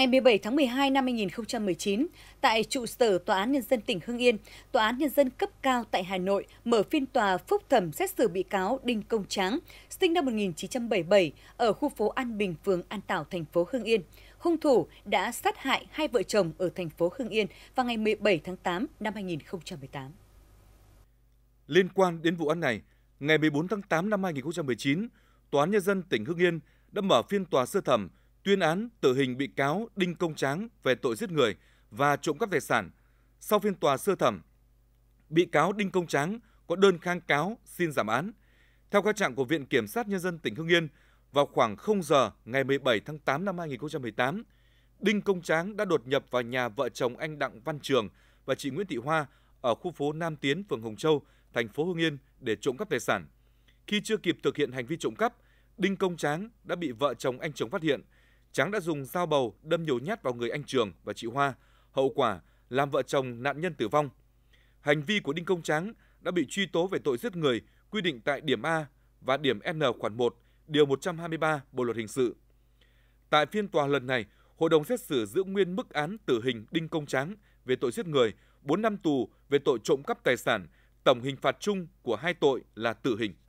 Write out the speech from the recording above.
Ngày 17 tháng 12 năm 2019, tại trụ sở Tòa án Nhân dân tỉnh Hưng Yên, Tòa án Nhân dân cấp cao tại Hà Nội mở phiên tòa phúc thẩm xét xử bị cáo Đinh Công Tráng, sinh năm 1977, ở khu phố An Bình, phường An Tảo, thành phố Hưng Yên. Hung thủ đã sát hại hai vợ chồng ở thành phố Hưng Yên vào ngày 17 tháng 8 năm 2018. Liên quan đến vụ án này, ngày 14 tháng 8 năm 2019, Tòa án Nhân dân tỉnh Hưng Yên đã mở phiên tòa sơ thẩm tuyên án tử hình bị cáo Đinh Công Tráng về tội giết người và trộm cắp tài sản. Sau phiên tòa sơ thẩm, bị cáo Đinh Công Tráng có đơn kháng cáo xin giảm án. Theo cáo trạng của Viện Kiểm sát Nhân dân tỉnh Hưng Yên, vào khoảng 0 giờ ngày 17 tháng 8 năm 2018, Đinh Công Tráng đã đột nhập vào nhà vợ chồng anh Đặng Văn Trường và chị Nguyễn Thị Hoa ở khu phố Nam Tiến, phường Hồng Châu, thành phố Hưng Yên để trộm cắp tài sản. Khi chưa kịp thực hiện hành vi trộm cắp, Đinh Công Tráng đã bị vợ chồng anh Trường phát hiện – Tráng đã dùng dao bầu đâm nhiều nhát vào người anh Trường và chị Hoa, hậu quả làm vợ chồng nạn nhân tử vong. Hành vi của Đinh Công Tráng đã bị truy tố về tội giết người quy định tại điểm A và điểm N khoản 1, điều 123 Bộ luật hình sự. Tại phiên tòa lần này, hội đồng xét xử giữ nguyên mức án tử hình Đinh Công Tráng về tội giết người, 4 năm tù về tội trộm cắp tài sản, tổng hình phạt chung của hai tội là tử hình.